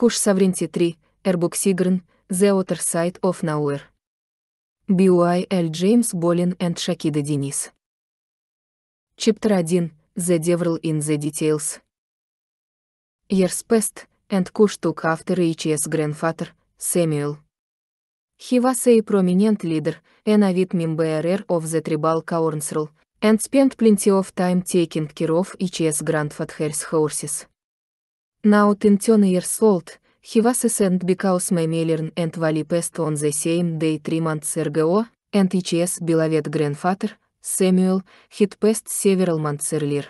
Kush Sovereignty 3, Airbox Sigren, The Other Side of Nowhere. BUI L. James Bolin, and Shakida Денис. Chapter 1. The Devil in the Details. Years past, and Kush took after H.S. grandfather, Samuel. He was a prominent leader, and a avid member of the tribal council, and spent plenty of time taking care of H.S. grandfather's horses. Наутентёны Ерсолт, Хивасес and because my Мейлерн and Вали Пест on the same day three months ergo, and ECS Беловет Гренфатер, Сэмюэл, hit past several months earlier.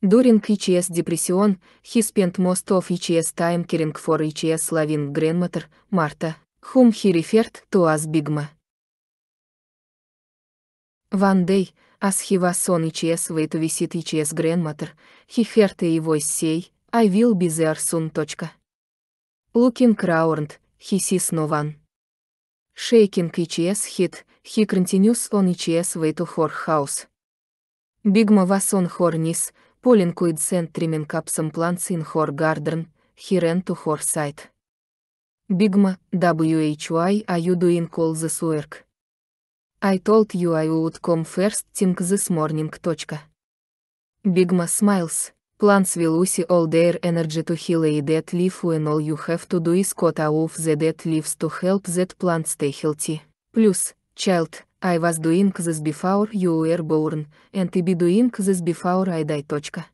During ECS depression, he spent most of ECS time caring for ECS loving grandmother, Marta, whom he referred to as Bigma. One day, as he was on ECS way to visit ECS grandmother, he heard a voice say, I will be there soon. Looking around, he sees no one. Shaking his head, he continues on his way to her house. Bigma was on her knees, pulling weeds and trimming up some plants in her garden, he ran to her side. Bigma, why are you doing all this work? I told you I would come first thing this morning. Bigma smiles. Plants will use all their energy to heal a dead leaf when all you have to do is cut off the dead leaves to help that plant stay healthy. Plus, child, I was doing this before you were born, and I be doing this before I die. Точка.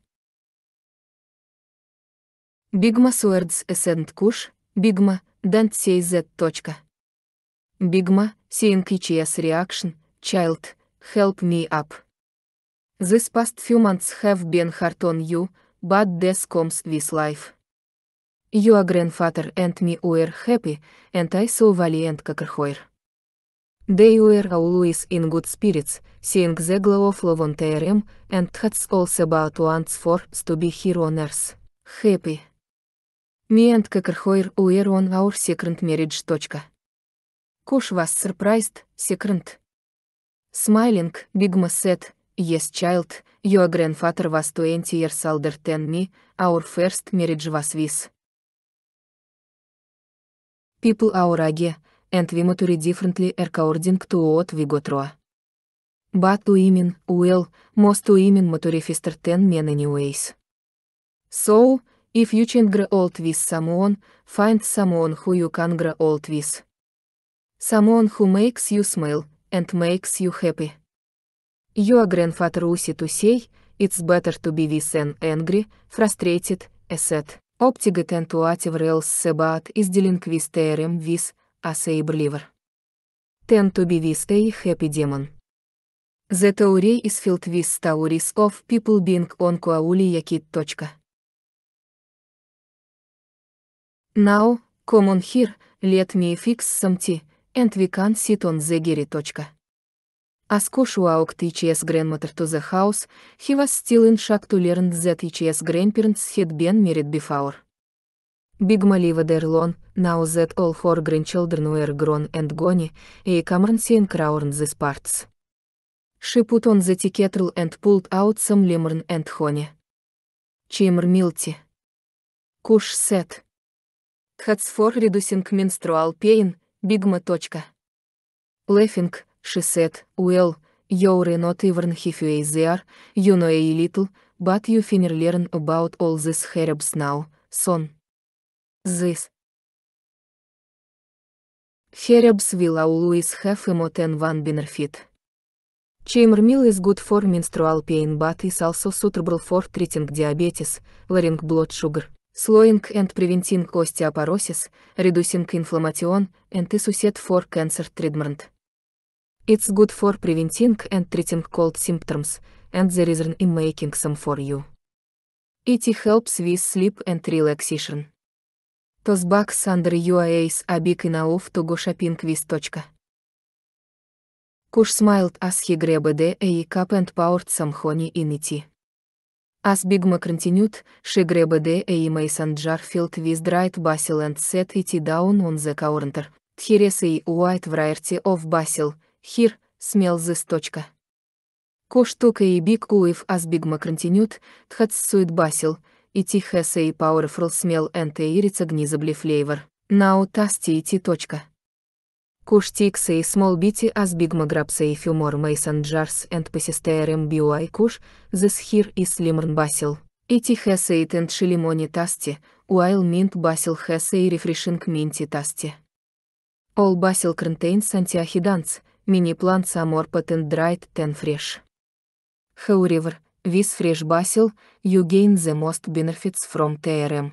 Bigma swords and kush, Bigma, don't say that. Точка. Bigma, seeing each reaction, child, help me up. This past few months have been hard on you, but this comes with life. Your grandfather and me were happy, and I saw Valley and Kakerhoir. They were always in good spirits, seeing the glow of love on their aim, and that's also about once for to be here on earth. Happy. Me and Kakerhoir were on our second marriage. Kush was surprised, second. Smiling, Bigma said, Yes, child, your grandfather was 20 years older than me, our first marriage was with. People our age, and we mature differently according to what we go through. But women, well, most women mature faster than men anyways. So, if you can grow old with someone, find someone who you can grow old with. Someone who makes you smile, and makes you happy. You are grandfather Usi to say, it's better to be this and angry, frustrated, asset. Optiget and to active rails sebat is delinquist term with, as a believer. Tend to be this a happy demon. The theory is filled with stories of people being on Kuauli Yakit. Now, come on here, let me fix some tea, and we can sit on the giri. As Koshuauk teaches grandmother to the house, he was still in shock to learn that his grandparents had been married before. Big Mali Vederlon, now that all four grandchildren were grown and gone, a common scene crowned these parts. She put on the tea kettle and pulled out some lemon and honey. Chimmer Milty. Kush said. That's for reducing menstrual pain, Bigma. Laughing, She said, "Well, you're not even if you You know a little, but finir learn about all these herbs now, son. This. Herbs will always have more than one benefit. Chamomile is good for menstrual pain but is also suitable for treating diabetes, lowering blood sugar, slowing and preventing osteoporosis, reducing inflammation, and is used for cancer treatment. It's good for preventing and treating cold symptoms, and the reason in making some for you. It helps with sleep and relaxation. Tossbacks under your eyes are big enough to go shopping with. Kush smiled as he grabbed a cup and poured some honey in it. As Bigma continued, she grabbed a mason jar filled with dried basil and set it down on the counter. Here is a white variety of basil, Хир, смел зыс. Точка. Коштука и биг уив аз бигма континют, тхацсует басил, и тихеса и пауэрфрл смел энте ирица гнизабли флейвор. Нау тасти и ти. Точка. Куштикса и смолбити аз бигма грабса и фюмор мейсон джарс энд пасистеерем эм биуай куш, зесхир и слимрн басил. И тихеса и тентшилимони тасти, уайл минт басил хеса и рефрешинг минти тасти. Ол басил крентейн сантиахиданц, more potent dried than fresh. However, with fresh basil, you gain the most benefits from TRM.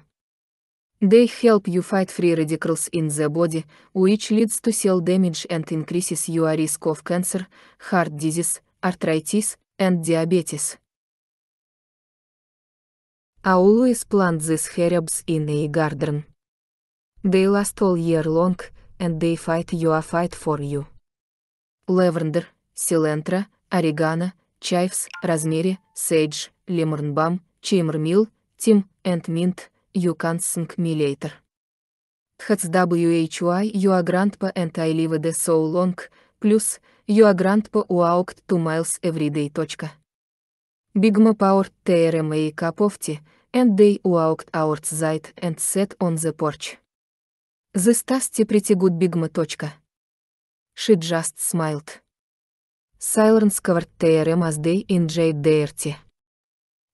They help you fight free radicals in the body, which leads to cell damage and increases your risk of cancer, heart disease, arthritis, and diabetes. I always plant these herbs in a garden. They last all year long, and they fight your fight for you. леврендер, силентра, орегано, чайвс, размери, сейдж, лемурнбам, чеймрмил, тим, энд минт, юкансинг милейтер. HWHY юагрантпа and I live the so long, плюс юагрантпа уаукт 2 miles every day. Bigma power TRMA cup of tea, and they walked outside and sat on the porch. The stas pretty good bigma. She just smiled. Silence covered their as they in jade dirty.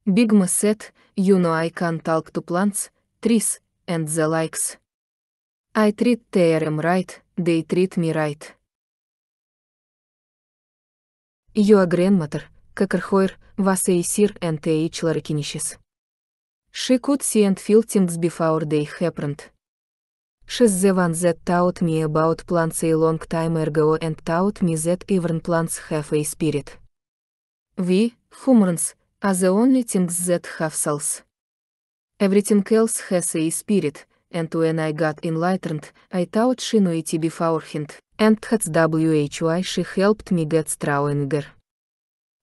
Bigma said, You know I can talk to plants, trees, and the likes. I treat TRM right, they treat me right. Your grandmother, Kakerhoir, was a sir and a She could see and feel things before they happened. She's the one that taught me about plants a long time ago and taught me that even plants have a spirit. We, humans, are the only things that have souls. Everything else has a spirit, and when I got enlightened, I taught Shino it beforehand, and that's why she helped me get stronger.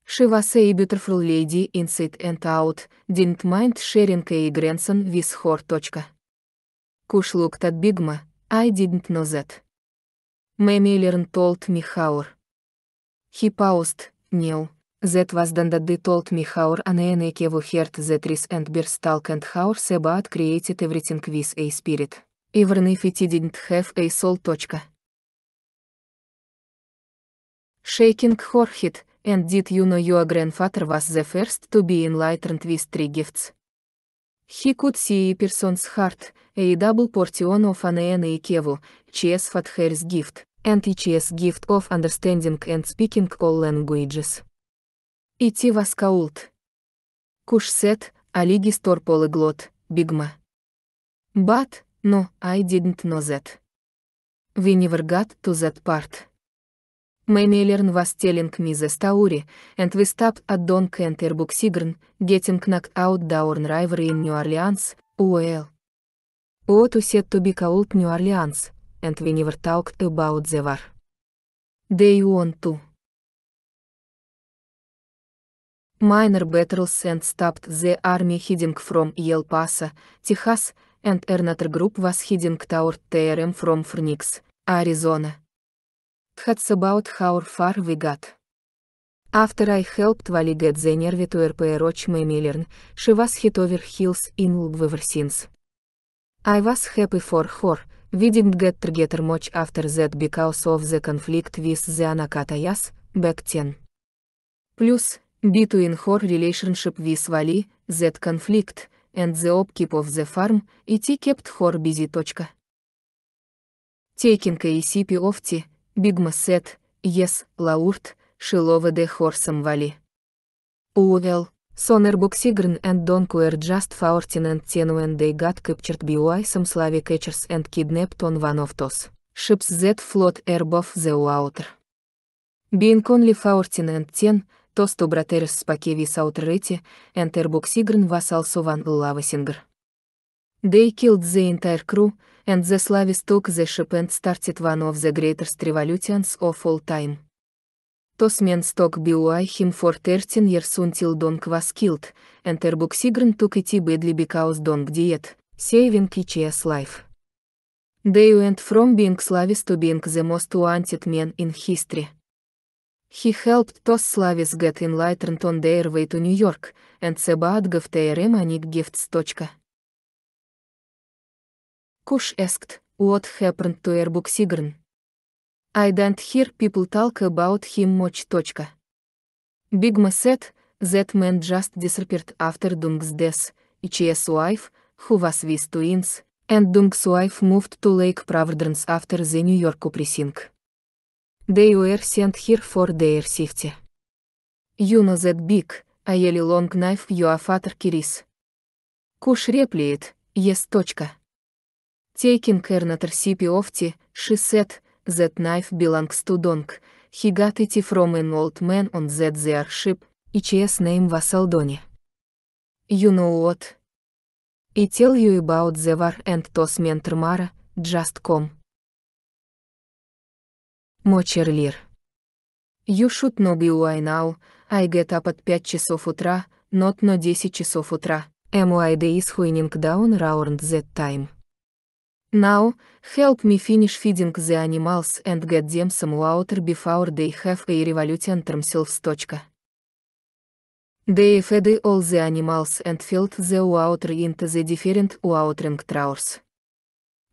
She was a beautiful lady inside and out, didn't mind sharing a grandson with her. Kush looked at Bigma, I didn't know that. Mamilian told me how. He paused, Neil. That was done that they told me how an Enekevu heard that Rhys and Beers talk and how Sebaat created everything with a spirit. Even if it didn't have a soul. Shaking her head, and did you know your grandfather was the first to be enlightened with three gifts? He could see a person's heart, a double portion of an and Kevu, Ches Father's gift, and Ches gift of understanding and speaking all languages. was вас Kush Кушсет, Aligistor polyglot." Bigma. But, no, I didn't know that. We never got to that part. Meinelern was telling me the story, and we stopped at Don Kent Erbuxigern, getting knocked out down river in New Orleans, UL. What said to be called New Orleans, and we never talked about the war. Day want to. Minor battles and stopped the army heading from El Paso, Texas, and another group was heading toward TRM from Phoenix, Arizona. That's about how far we got. After I helped Vali get the nerve to RPR Roch Memilern, she was hit over heels in love ever since. I was happy for her, we didn't get together much after that because of the conflict with the Anakatayas, back then. Plus, between her relationship with Vali, that conflict, and the upkeep of the farm, it kept her busy. Taking a sip of tea, Бигмасет, Ес, Лаурт, Шилова де Хорсом Вали. Уовел, сонер Сигрн энд Донкуэр Джаст Фаортин энд Тенуэн Дейгат Кэпчерт Биуайсом Слави Кэчерс энд Киднептон Вановтос. Шипс Зет Флот Эрбов Зе Уаутр. Бинконли Фаортин энд Тен, Тосту Братерис Спакеви Саутррети, энд Эрбук Сигрн Васал Суван Лава Дей They killed the кру. and the Slavis took the ship and started one of the greatest revolutions of all time. Tosman stuck by him for 13 years until Dong was killed, and Erbuxigrn took it badly because Dong died, saving Kichia's life. They went from being Slavis to being the most wanted men in history. He helped Tos Slavis get enlightened on their way to New York, and Sebaat gave their manic gifts. Kush asked, What happened to Airbuk Sigurn? I don't hear people talk about him much. Bigma said, that man just disappeared after Dung's death, Ichia's wife, who was with twins, and Dung's wife moved to Lake Providence after the New York uprising. They were sent here for their safety. You know that big, a yellow long knife your father carries. Kush replied, yes. Taking Kernator CP she said, that knife belongs to Donk, he got it from an old man on that their ship, his name was Aldoni. You know what? I tell you about the war and tos mentrmara, just come. Мочерлир. You should know be why now, I get up at 5 часов утра, not но 10 часов утра, am why the is huining down round that time. Now, help me finish feeding the animals and get them some water before they have a revolution themselves. They fed all the animals and filled the water into the different watering troughs.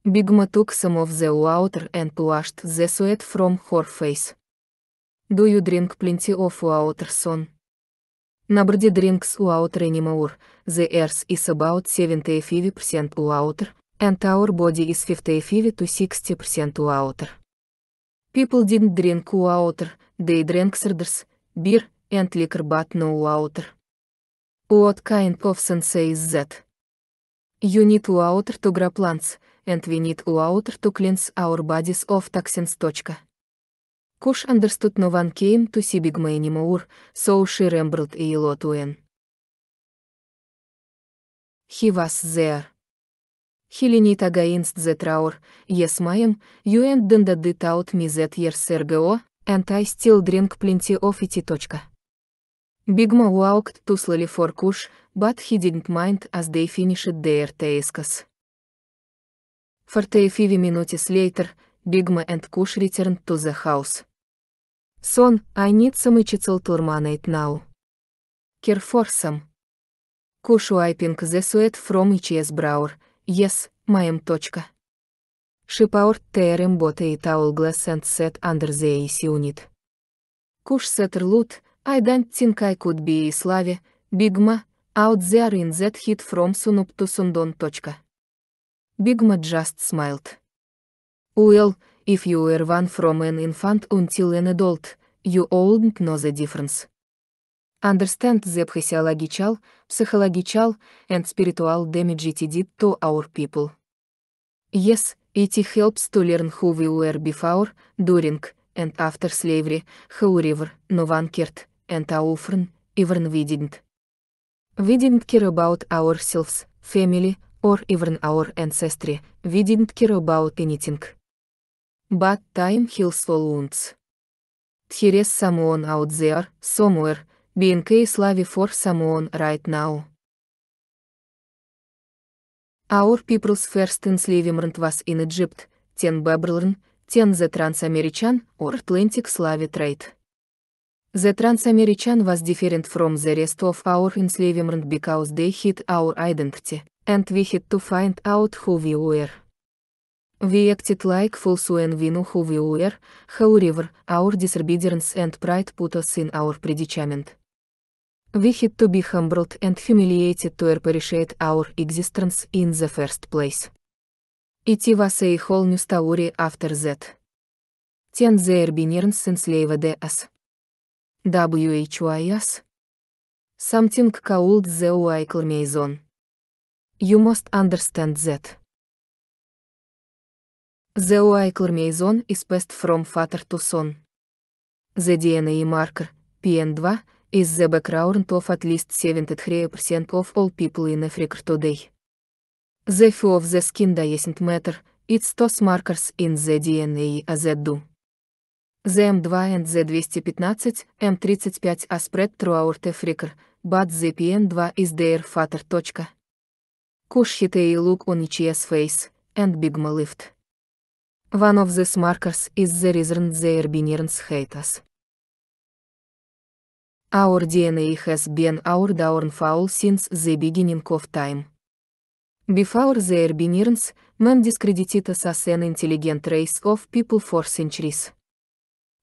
Bigma took some of the water and washed the sweat from her face. Do you drink plenty of water, son? Nobody drinks water anymore, the earth is about 75% water, and our body is 55 to 60% water. People didn't drink water, they drank sodas, beer, and liquor but no water. What kind of sense is that? You need water to grow plants, and we need water to cleanse our bodies of toxins. Kush understood no one came to see Big Man anymore, so she rambled a lot when he was there. Хеленит агаинст зе траур, ес маем, юэнд дендады таут мизет ерсэргэо, энтай стил дринг пленти оф ити точка. Бигма уаукт туслали фор куш, бат he didn't mind as they finished their tasks. For the five minutes later, Бигма and Kush returned to the house. Сон, I need some ichitsel turmanate now. Care for some. Kush wiping the sweat from each browser, Yes, my am. Шипаур ТРМ бота и таул глесент сет андер зе и сиунит. Куш сетр лут, айдан тинкай куд би и славе, бигма, аут зе арин зет хит фром сунуп ту сундон. Бигма just smiled. Well, if you were one from an infant until an adult, you oughtn't know the difference. Understand the physiological, psychological, and spiritual damage it did to our people. Yes, it helps to learn who we were before, during, and after slavery, however, no one cared, and often, even we didn't. We didn't care about ourselves, family, or even our ancestry, we didn't care about anything. But time heals all wounds. There is someone out there, somewhere, being is Slavi for someone right now. Our people's first enslavement was in Egypt, ten Babylon, ten the Trans-American or Atlantic Slavi trade. The Trans-American was different from the rest of our enslavement because they hid our identity, and we had to find out who we were. We acted like fools when we knew who we were, however, our disobedience and pride put us in our predicament. We had to be humbled and humiliated to appreciate our existence in the first place. It was a whole new story after that. Ten the Erbinerns enslaved us. WHYS. Something called the Oikl Maison. You must understand that. The Oikl Meizon is passed from father to son. The DNA marker, PN2, is the background of at least 73% of all people in Africa today. The hue of the skin doesn't matter, it's those markers in the DNA that do. The M2 and the 215, M35 are spread throughout Africa, but the PN2 is their father. Kush hit a look on each face, and Bigma lift. One of these markers is the reason the Binirans hate us. Our DNA has been our downfall since the beginning of time. Before the benignance, man discredited us as an intelligent race of people for centuries.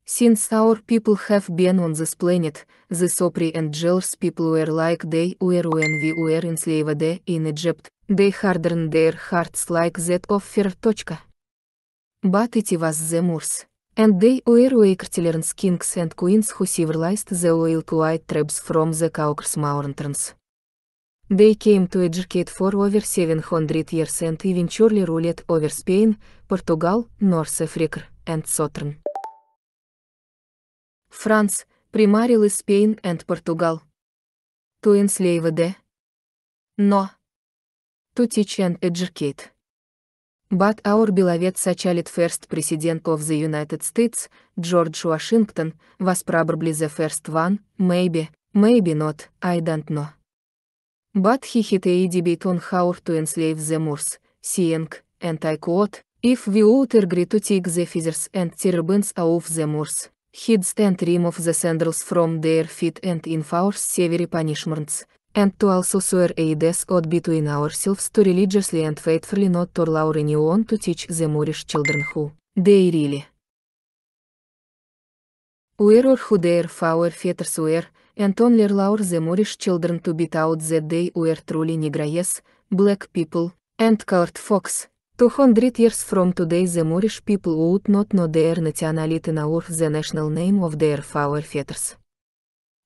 Since our people have been on this planet, the Sopri and jealous people were like they were when we were enslaved in Egypt, they hardened their hearts like that of fear. But it was the Moors and they were wakertillerns kings and queens who civilized the oil-to-white tribes from the Caucasus Mountains. They came to educate for over 700 years and eventually ruled over Spain, Portugal, North Africa, and Southern France, primarily Spain and Portugal. To enslave the no. To teach and educate. But our beloved sachalid first president of the United States, George Washington, was probably the first one, maybe, maybe not, I don't know. But he hit a debate on how to enslave the Moors, seeing and I quote, if we would agree to take the feathers and turbans off the Moors, he'd stand of the sandals from their feet and enforce severe punishments, and to also swear a death oath between ourselves to religiously and faithfully not to allow anyone to teach the Moorish children who they really were or who their our fetters were, and only allow the Moorish children to beat out that they were truly Negroes, black people, and colored folks. 200 years from today the Moorish people would not know their nationality nor the national name of their our fetters.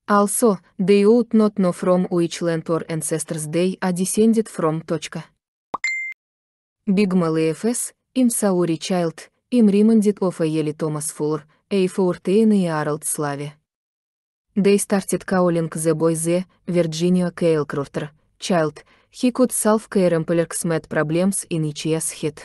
Also, they would not know from which land or ancestors they are descended from. Big Malafs, im Sauri Child, im reminded of a Yeli Thomas Fuller, a Fourteen year old slave. They started calling the boy the Virginia Calecrofter, child, he could solve Cairnpeller's math problems in each year's head.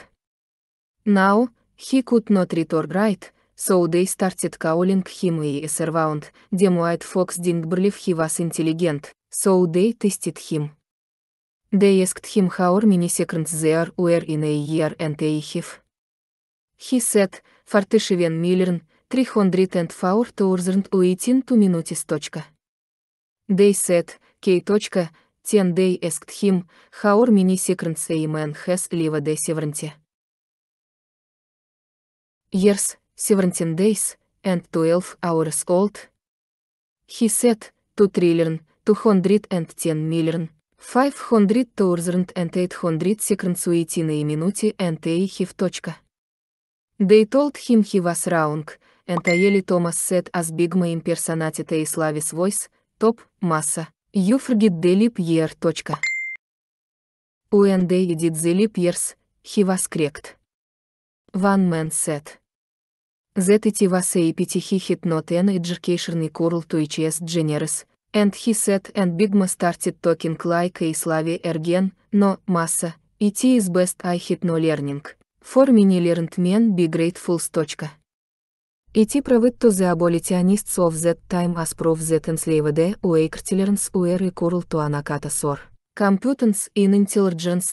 Now, he could not read or write, so they started calling him a servant, dem white fox didn't believe he was intelligent, so they tested him. They asked him how many seconds there were in a year and a half. He said, Фортышевен Миллерн, minutes." They said, K. Ten they asked him, how many seconds a man has lived a seventy Years, 17 days, and 12 hours old. He said, 2 trillion, 210 million, 500 thousand and 800 seconds within a minute and a half. They told him he was wrong, and Aeli Thomas said as Bigma impersonated a Slavis voice, top, massa, you forget the leap year. When they did the leap years, he was correct. One man said that it was a pity he had not an educational curl to each as generous, and he said and Bigma started talking like a Slavi ergen, no, massa, it is best I had no learning. For many learned men be grateful. It proved to the abolitionists of that time as proof that enslaved awake learns were a curl to anakata sor. Competence in intelligence.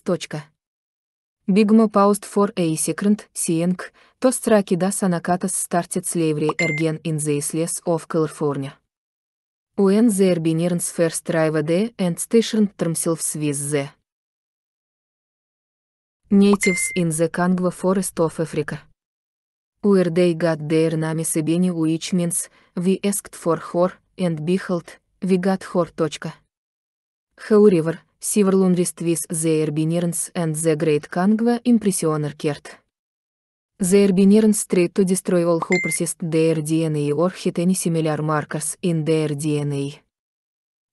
Bigma paused for a second, seeing что страки да санакатас стартит slavery ergen in the isles of California. When the Erbinirns first arrived there and stationed themselves with the natives in the Kangwa forest of Africa. Where they got their name Sebeni which means, we asked for her, and behold, we got her. However, Siverlun with the Erbinirns and the Great Kangwa impressioner Kert. The Erbiniran trait to destroy all who persist their DNA or hit any similar markers in their DNA.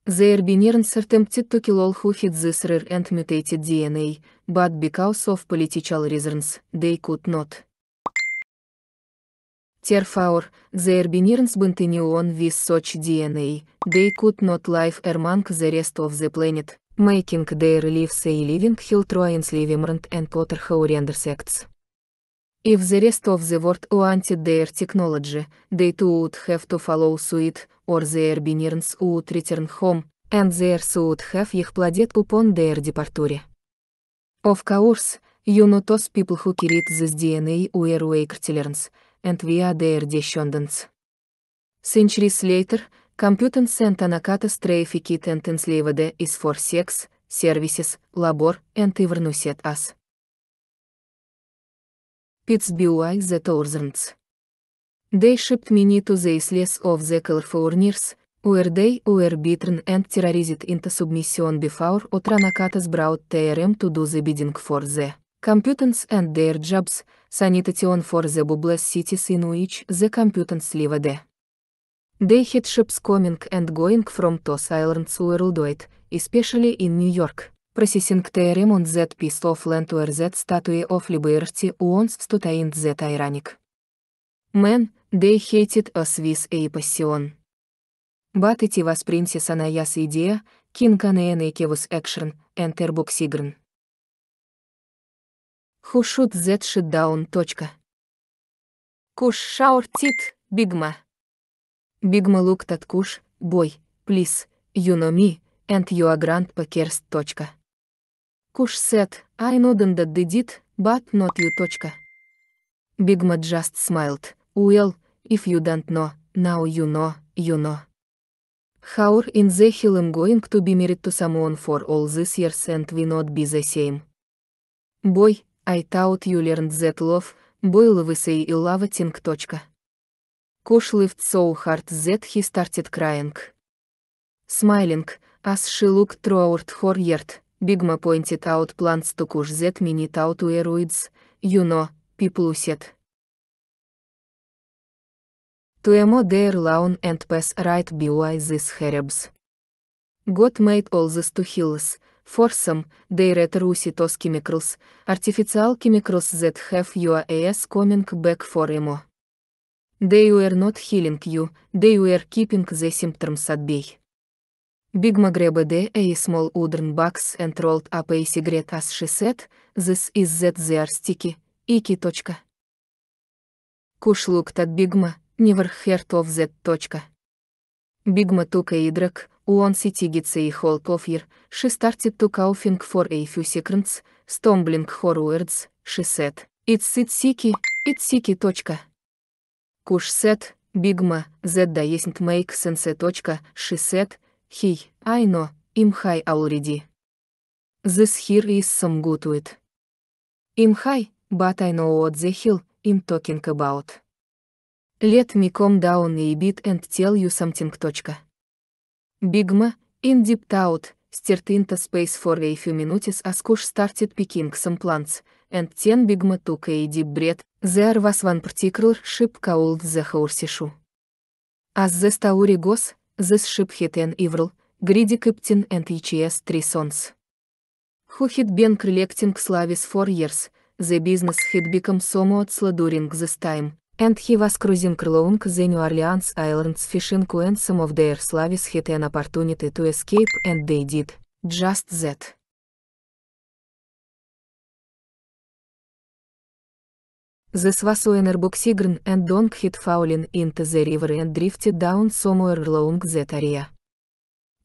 The Erbinians attempted to kill all who hit this rare and mutated DNA, but because of political reasons, they could not. Therefore, the Erbinians continue on with such DNA, they could not live among the rest of the planet, making their lives a living hell trials living and other horrendous acts. If the rest of the world wanted their technology, they too would have to follow suit, or their binaries would return home, and their would have их plodded upon their departure. Of course, you know those people who carried this DNA were wakertillerns, and we are their descendants. Centuries later, Computer and Anakatas trafficked and enslaved is for sex, services, labor, and even us. Pittsburgh the thousands. They shipped many to the isles of the Californians, where they were beaten and terrorized into submission before Otranakatas brought TRM to do the bidding for the computants and their jobs, sanitation for the bubbles cities in which the computants lived. They had ships coming and going from those islands worldwide, especially in New York. Processing Ремонт Z Piece of Land to RZ Statue of Liberty Uons Stutain Z Iranic. Men, they hated us with a passion. But it was Princess Anaya's idea, King Anayanake was action, enter boxigren. Who should that shit down. Kush shower tit, Bigma. Bigma looked at Kush, boy, please, you know me, and you are grand packers. Куш сет, I know that they did, but not you. Точка. Бигма just smiled. Well, if you don't know, now you know, you know. Хаур in the hill I'm going to be married to someone for all these years and we not be the same. Boy, I thought you learned that love, boil we say и лаватинг. Точка. Куш lived so hard that he started crying. Smiling, as she looked throughout her yard, Bigma pointed out plans to push that many tautweroids, you know, people said. To emo their lawn and pass right by these herabs. God made all this to heal us, for some, they read Rusitos chemicals, artificial chemicals that have your AS coming back for emo. They were not healing you, they were keeping the symptoms at bay. Big Maghreb A small wooden box and rolled up a cigarette as she said, this is that they are sticky, ики. Kush looked at Bigma, never heard of that. Bigma took a drag, one city gets a hold of her, she started to coughing for a few seconds, stumbling her words, she said, it's it sicky, it's sicky. Kush said, Bigma, that doesn't make sense. She said, Хей, айно, имхай алуриди. This here is some good with. Imhai, but I know what the hill I'm talking about. Let me calm down a bit and tell you something. Bigma, in deep out, stirred into space for a few minutes as Kush started picking some plants, and then Bigma took a deep breath, there was one particular ship called the Horseshoe. As the story goes, this ship hit an evil, greedy captain and ECS three sons. Who had been collecting slaves for years, the business had become somewhat slow during this time, and he was cruising along the New Orleans Islands fishing when some of their slaves had an opportunity to escape and they did, just that. The was an airbox and Donk hit falling into the river and drifted down somewhere along that area.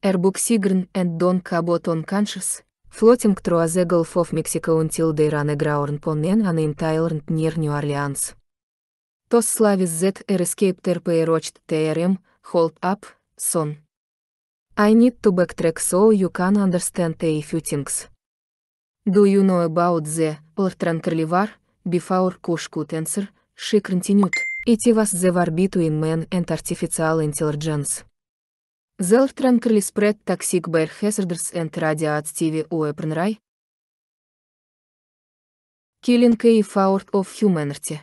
Airbox and Donk about unconscious, floating through the Gulf of Mexico until they ran aground on an island near New Orleans. Those slavis that are escaped RP watched TRM, hold up, son. I need to backtrack so you can understand a few things. Do you know about the Lartran Carlivar, before Kush could answer, she continued, it was the war between man and artificial intelligence. The ultra spread toxic biohazards and radioactive weaponry, killing a fault of humanity.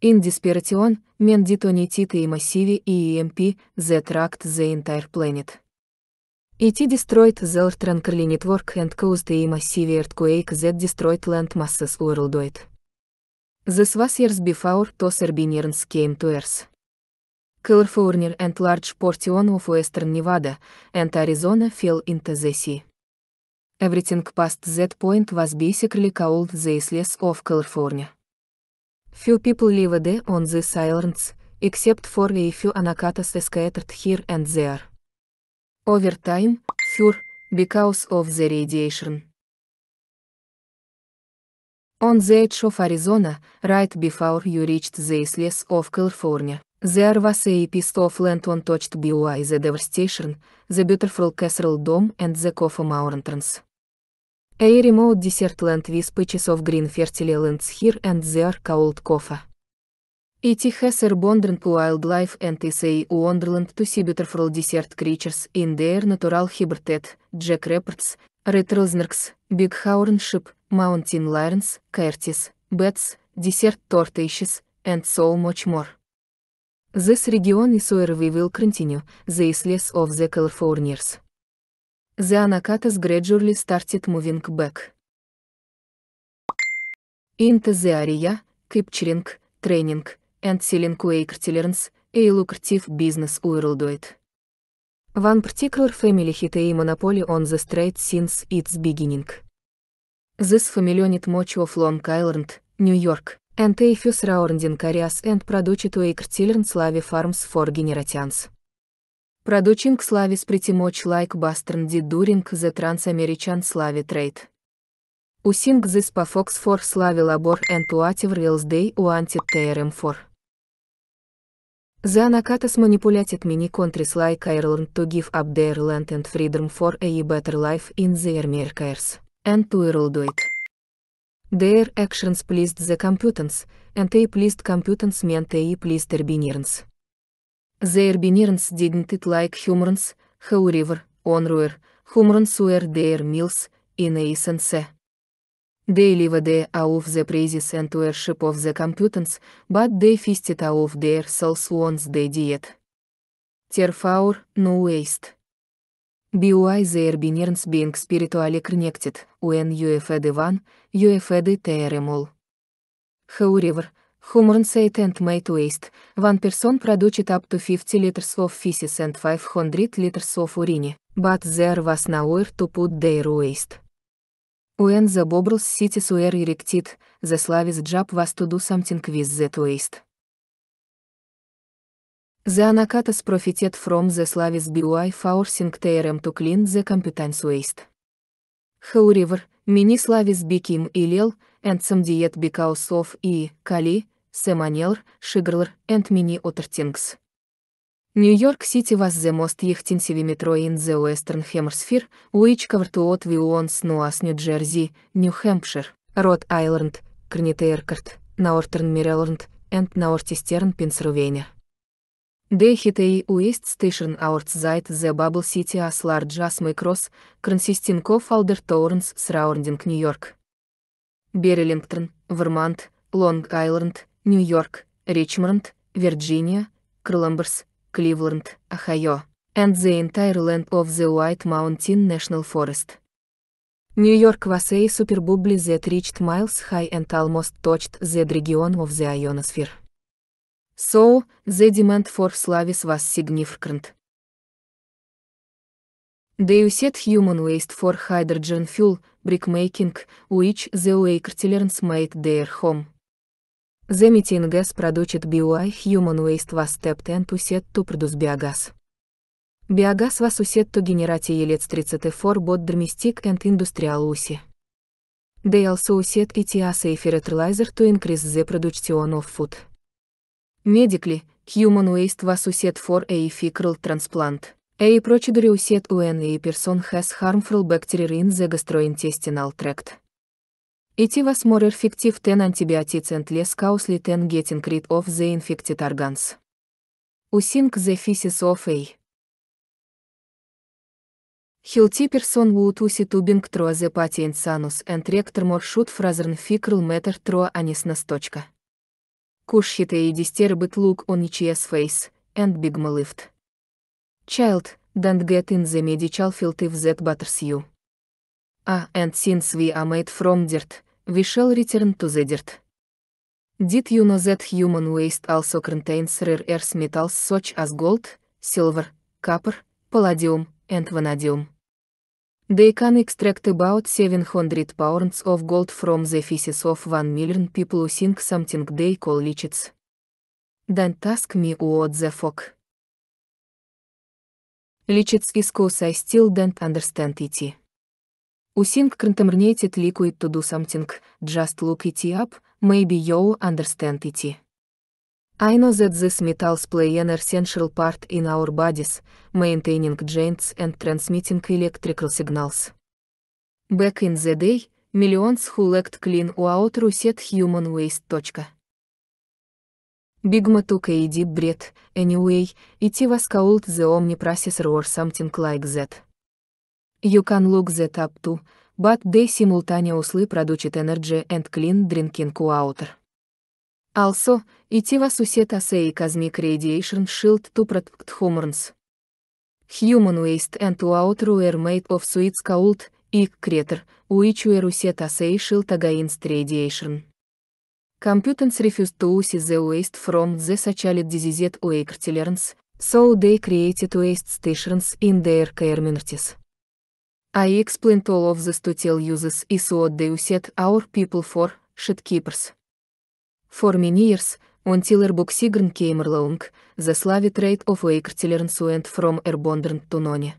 In desperation, men detonated a massive EMP that tracked the entire planet. It destroyed the Earth network and caused a massive earthquake that destroyed land masses worldwide. This was years before to Serbianians came to Earth. California and large portion of western Nevada and Arizona fell into the sea. Everything past that point was basically called the isles of California. Few people lived on these islands, except for a few anacatas scattered here and there. Over time, few because of the radiation, on the edge of Arizona, right before you reached the isles of California, there was a piece of land untouched by the devastation, the beautiful castle dome and the Coffee Mountains. A remote desert land with patches of green fertile lands here and there called Coffee. It has abundant wildlife and is a wonderland to see beautiful desert creatures in their natural habitat, jackrabbits, red big horn sheep, Mountain Lions, Curtis, Bats, Dessert Tortoises, and so much more. This region is where we will continue, the isles of the Californians. The Anacatas gradually started moving back. Into the area, capturing, training, and selling Quakertillerns, a lucrative business worldwide. One particular family hit a monopoly on the strait since its beginning. This familionit much of Long Island, New York, and a few surrounding areas and produced a Tilern Slavi farms for generations. Producing Slavis pretty much like Bastern did during the Trans-American Slavi trade. Using this pa Fox for Slavi labor and Tuativ Reals Day wanted TRM for. The Anacatas manipulated many countries like Ireland to give up their land and freedom for a better life in their mercaires. and Twirl do it. Their actions pleased the computants, and they pleased computants meant they pleased Erbinerans. The Erbinerans didn't it like humans. however, onruer, humorans were their meals, in a sense. They lived off of the praises and worship of the computants, but they feasted of their souls once they did. Therefore, no waste. BUI Their Binance Being Spiritually Connected, UN UFED 1, UFED TRMOL. However, Humorn said and made waste, one person produced up to 50 liters of feces and 500 liters of urine, but there was nowhere to put their waste. When the bobrus cities were erected, the Slavis job was to do something with that waste. The Anacatas profited from the Slavis BUI forcing TRM to clean the competence waste. However, many Slavis became ill, and some diet because of E. Kali, Semanel, Shigrler, and many other things. New York City was the most extensive metro in the Western Hemisphere, which covered what we once knew as New Jersey, New Hampshire, Rhode Island, Connecticut, Northern Maryland, and Northeastern Pennsylvania. DHTI West Station outside the Bubble City as large as Cross, consisting of Alder towns surrounding New York. Burlington, Vermont, Long Island, New York, Richmond, Virginia, Columbus, Cleveland, Ohio, and the entire land of the White Mountain National Forest. New York was a superbubble that reached miles high and almost touched the region of the ionosphere. So, the demand for Slavis was significant. They used human waste for hydrogen fuel, brickmaking, which the Lakertillerns made their home. The meeting gas produced by human waste was stepped into set to produce biogas. Biogas was used to generate electricity for both domestic and industrial use. They also used it as a fertilizer to increase the production of food. Медикли, Human Waste was used for a fecal transplant. A procedure used when a person has harmful bacteria in the gastrointestinal tract. It was more effective than antibiotics and less costly than getting rid of the infected organs. Using the feces of a Healthy person would use tubing through the patient's anus and rectum or should frozen fecal matter through anus. Kushite и disturbed look on each face, and big malift. Child, don't get in the medical field if that bothers you. Ah, and since we are made from dirt, we shall return to the dirt. Did you know that human waste also contains rare earth metals such as gold, silver, copper, palladium, and vanadium? They can extract about 700 pounds of gold from the feces of 1 million people who something they call lichits. Don't ask me what the fuck. Lichits is cause I still don't understand it. Using contaminated liquid to do something, just look it up, maybe you'll understand it. I know that these metals play an essential part in our bodies, maintaining joints and transmitting electrical signals. Back in the day, millions who lacked clean water set human waste. Big took a deep breath, anyway, it was called the omniprocessor or something like that. You can look that up too, but they simultaneously produce energy and clean drinking water. Also, it was used as a cosmic radiation shield to protect humans. Human waste and water were made of suits called Ig crater, which were used as a shield against radiation. Computants refused to use the waste from the sachalid diseased oikertillerns, so they created waste stations in their communities. I explained all of this to tell uses is what they used our people for, shitkeepers. For many Years, until Airbook came along, the Slavic trade of Eikterlerns went from Airbondern to none.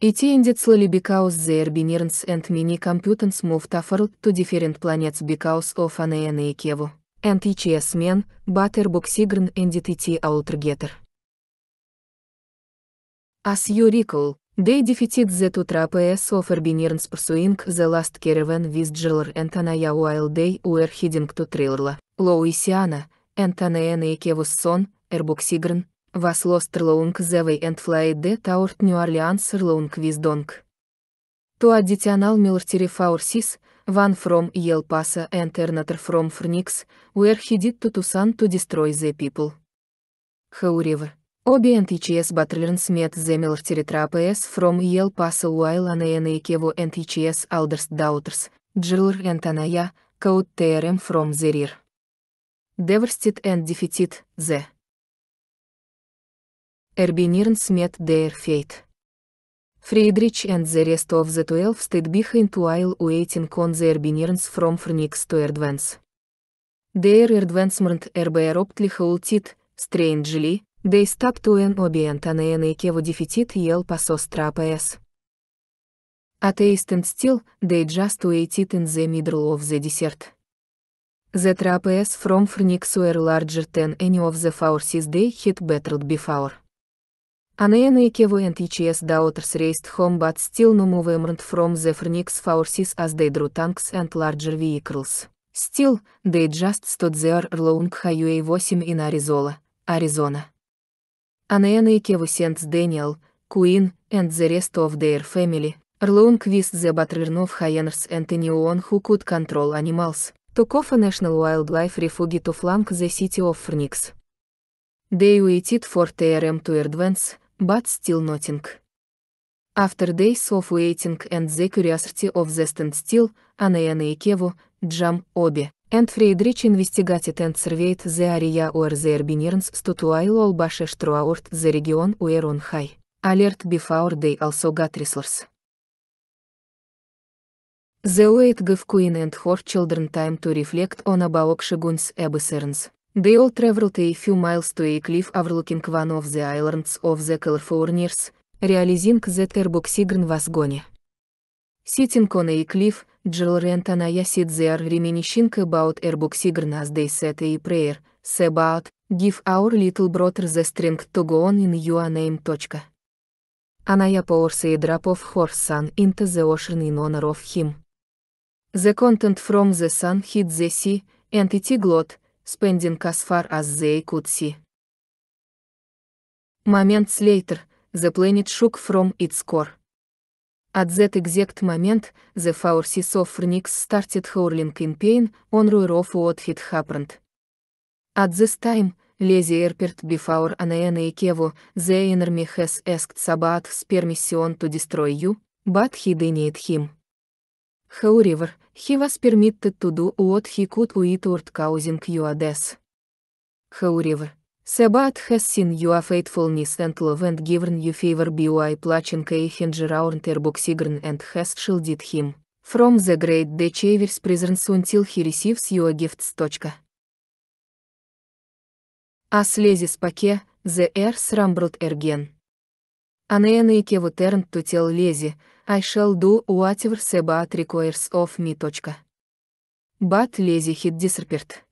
It ended slowly because the Airbinerns and mini computers moved afar to different planets because of an and Eikevo. And ECS men, but Airbook Sigurn ended it altogether. As you recall, they defeated the two trapeze of Erbinirns pursuing the last caravan with Jailer and Anaya while they were heading to Trillerla, Louisiana, and Anaya was son, Erbok was lost along the way and flight the toward New Orleans along with Donk. To additional military forces, one from El Paso and another from Phoenix, were headed to Tucson to destroy the people. However, Оби and ECS Butlins met Zemil Terratrapeas from El Paso while Anayana Kevo and ECS Alders Daughters, Jilr and Anaya, Code TRM from Zerir. Devarstit and Defeated, The. Erbinirns met their fate. Friedrich and the rest of the twelve stayed behind while waiting on the Erbinirns from Phoenix to advance. Their advancement erbe abruptly halted strangely, They stop to an obient and an ekevo deficit yel pasos trapes. At taste and still, they just wait it in the middle of the dessert. The trapes from Phoenix were larger than any of the forces they had battled before. Aneen ekevo and eches daughters raced home but still no movement from the Phoenix forces as they drew tanks and larger vehicles. Still, they just stood there along Highway 8 in Arizona, Arizona. Ananya, Kevus and Daniel, Queen, and the rest of their family, along with the brethren of hyenas and anyone who could control animals, took off a national wildlife refuge to flank the city of Phoenix. They waited for TRM to advance, but still nothing. After days of waiting and the curiosity of the standstill, Ananya and Ikevu, Jam, Obi, and Friedrich investigated and surveyed the area where the Arbinerns stood while all throughout the region were on high. Alert before they also got resource. The wait gave Queen and her children time to reflect on Abaokshagun's concerns. They all traveled a few miles to a cliff overlooking one of the islands of the Californians, realizing that Erboxigren was gone. Ситинкона и Клифф, Джилл Рентона ясит зеар ременищинка about airbook signals they set a prayer, about, give our little brother the strength to go on in your name. Она я поорса и дропов хорсан into the ocean in honor of him. The content from the sun hit the sea, and it glot, spending as far as they could see. Момент later, the planet shook from its core. At that exact moment, the forces of Phoenix started hurling campaign on rear of what had happened. At this time, Лези Эрперт Бифаур Анаэна и Кеву, The Enemy has asked Sabat permission to destroy you, but he denied him. However, he was permitted to do what he could without causing you a death. However, Sebat has seen your faithfulness and love and given you favor by plaching a hinger our terboxigern and has shielded him. From the great deceiver's presence until he receives your gifts. As lezis pake, the earth rambrot ergen. Анеяныке вот эрн to tell лези, I shall do whatever Sebat requires of me. But лези hit disappeared.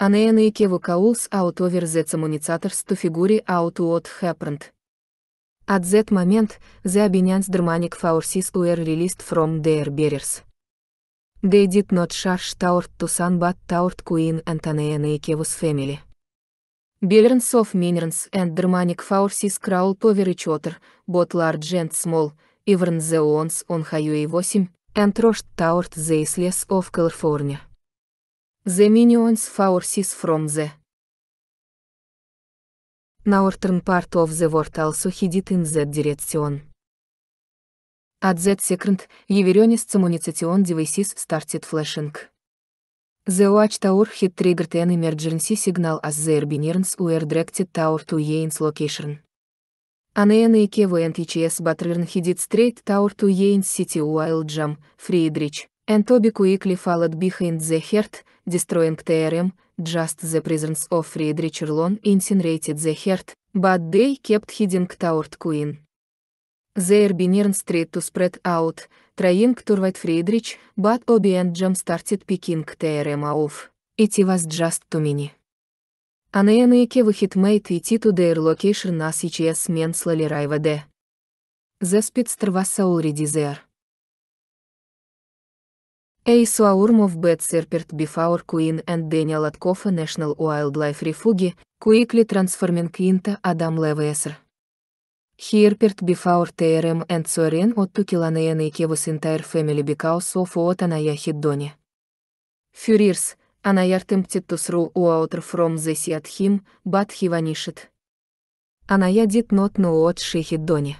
А не не кево каулс аут овер зет самуницаторс ту фигури аут уот хэппрент. At that moment, the abinans Germanic forces were released from their barriers. They did not charge toward Tusan but toward Queen and Anea Kevo's family. Billions of minerals and Germanic forces crawled over each other, both large and small, even the ones on Highway 8, and rushed toward the isles of California. The minions forces from the northern part of the world also headed in that direction. At that second, Еверенис communication devices started flashing. The watchtower had triggered an emergency signal as the Airbinians were directed tower to Yane's location. An ANAKV and H.S. Battern headed straight tower to Yane's city while Jam, Friedrich, and Toby quickly followed behind the herd, destroying TRM, just the presence of Friedrich Erlon incinerated the heart, but they kept hiding toward Queen. Their Binern Street to spread out, trying to write Friedrich, but Obi and Jam started picking TRM off. It was just too many. Анаянеке выхитмейт идти to their location на сейчас мен слали райваде. The speedster was already there. Ace Laurm of Bad Serpent Before Queen and Daniel at Coffee National Wildlife Refuge, quickly transforming into Adam Levesr. Hirpert before TRM and Soren Otto Kilanayane Kevus entire family because of what Anayahid Doni. Furiers, Anayar tempted to throw water from the sea at him, but he vanished. Anaya did not know what she had done.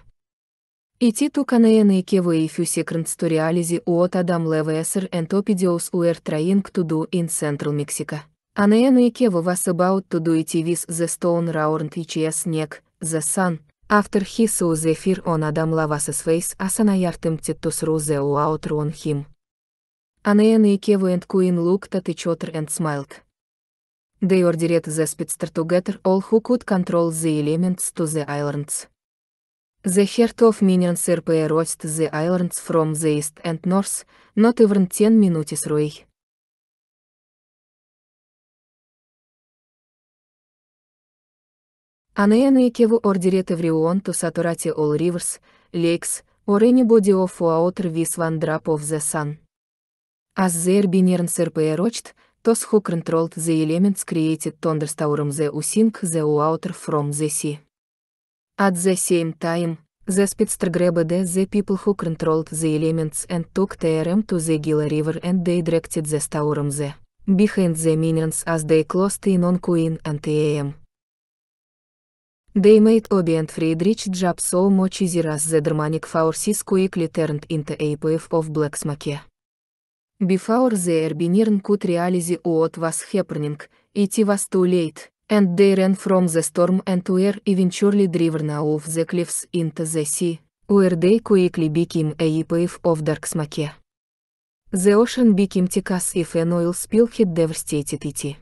И ти туканеене кеве и фюсекрнсториализи уот адам левесер энтопидиос уэр траинг туду ин централ Мексика. Анеене кеве вас about туду и тивис зе стоун раурнт и чес снег, зе сан. Автор зе фир он адам лавас лавасес фейс асанаяртым титтус рузе уаутрон хим. Анеене кеве энд куин лук таты чотр энд смайлк. They ordered the spitster to getter all who could control the elements to the islands. The heart of minions RPR roast the islands from the east and north, not even 10 minutes away. Анеяны кеву ордерет эврион ту сатурати all rivers, lakes, or anybody of water with one drop of the sun. As the Airbinirns RPR roached, tos who controlled the elements created thunderstorm the using the water from the sea. At the same time, the speedster grabbed the people who controlled the elements and took TRM to the Gila River and they directed the storm there. Behind the minions as they closed in on Queen and AM. They made Obi and Friedrich job so much easier as the Germanic forces quickly turned into a wave of smoke. Before the Erbineern could realize what was happening, it was too late. And they ran from the storm and were eventually driven out of the cliffs into the sea, where they quickly became a pave of dark smoke. The ocean became thick as if an oil spill hit devastated it.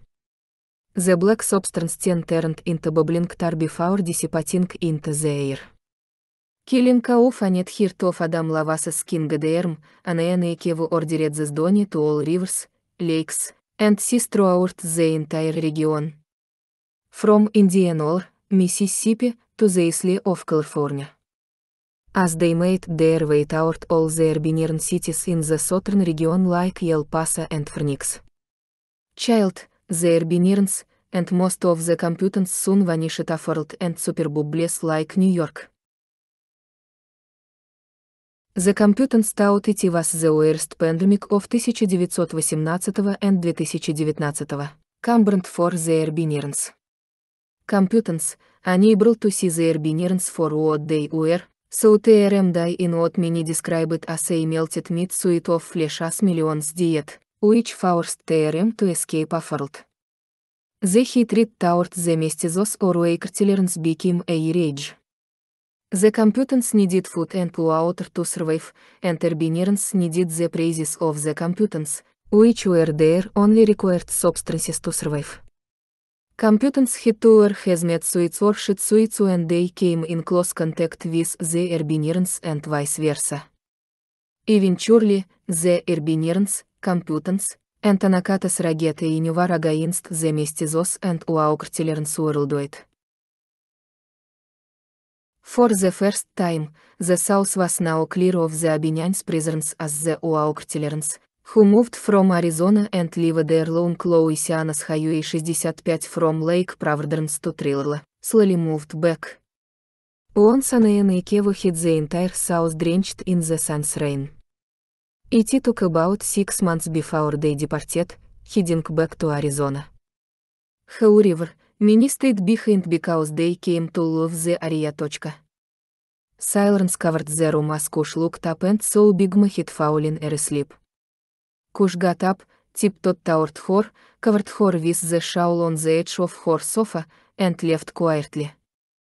The black substance then turned into bubbling tar before dissipating into the air. Killing off Anet Hirt of Adam Lavas's King Derm, and Enekevu ordered the Zdoni to all rivers, lakes, and sea throughout the entire region. From Indianola, Mississippi, to the Isle of California. As they made their way toward all the urban cities in the southern region like El Paso and Phoenix. Child, the urbanirns, and most of the computants soon vanished afforld and superbubbles like New York. The computants thought it was the worst pandemic of 1918 and 2019, cumbrant for the urbanirns computants, unable to see their binaries for what they were, so TRM die in what many described as a melted meat suit of flesh as millions diet, which forced TRM to escape a fault. The hatred toward the mestizos or wakertillerns became a rage. The computants needed food and water to survive, and herbinirans needed the praises of the computants, which were their only required substances to survive. Computants Hitoer has met Suitsworshit Suitsu and they came in close contact with the Erbinians and vice versa. Eventually, the Erbinians, Computants, and Anakatas Rageta Inuvar against the Mestizos and Uauktillerns worldwide. For the first time, the South was now clear of the Abinians presence as the Uauktillerns, who moved from Arizona and lived their long Louisiana's Highway 65 from Lake Providence to Trilla, slowly moved back. Once an Enekevo hit the entire south drenched in the sun's rain. It took about six months before they departed, heading back to Arizona. However, many stayed behind because they came to love the area. Silence covered their mask looked up and saw Big Mahit falling asleep. Кушгат ап, тип тот тауртхор, кавертхор вис зе шаулон зе эдж оф хор софа, and left quietly.